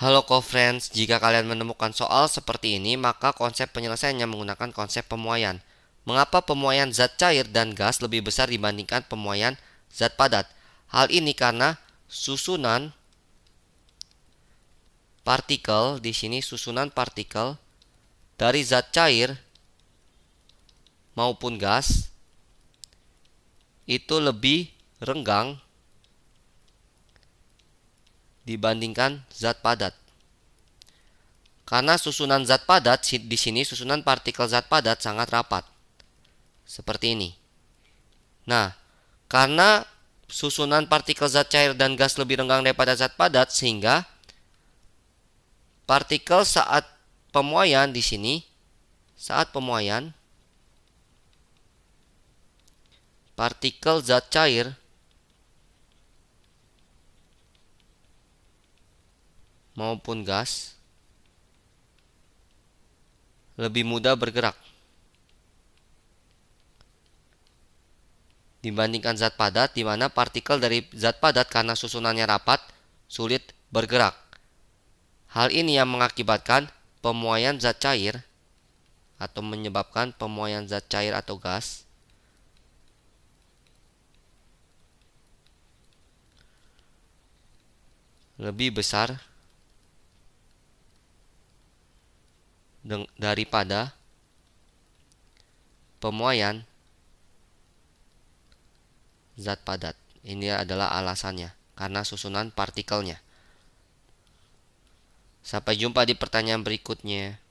Halo co-friends, jika kalian menemukan soal seperti ini, maka konsep penyelesaiannya menggunakan konsep pemuaian. Mengapa pemuaian zat cair dan gas lebih besar dibandingkan pemuaian zat padat? Hal ini karena susunan partikel di sini susunan partikel dari zat cair maupun gas itu lebih renggang dibandingkan zat padat. Karena susunan zat padat di sini susunan partikel zat padat sangat rapat. Seperti ini. Nah, karena susunan partikel zat cair dan gas lebih renggang daripada zat padat sehingga partikel saat pemuaian di sini saat pemuaian partikel zat cair maupun gas lebih mudah bergerak dibandingkan zat padat di mana partikel dari zat padat karena susunannya rapat sulit bergerak. Hal ini yang mengakibatkan pemuaian zat cair atau menyebabkan pemuaian zat cair atau gas lebih besar daripada pemuaian zat padat. Ini adalah alasannya, karena susunan partikelnya. Sampai jumpa di pertanyaan berikutnya.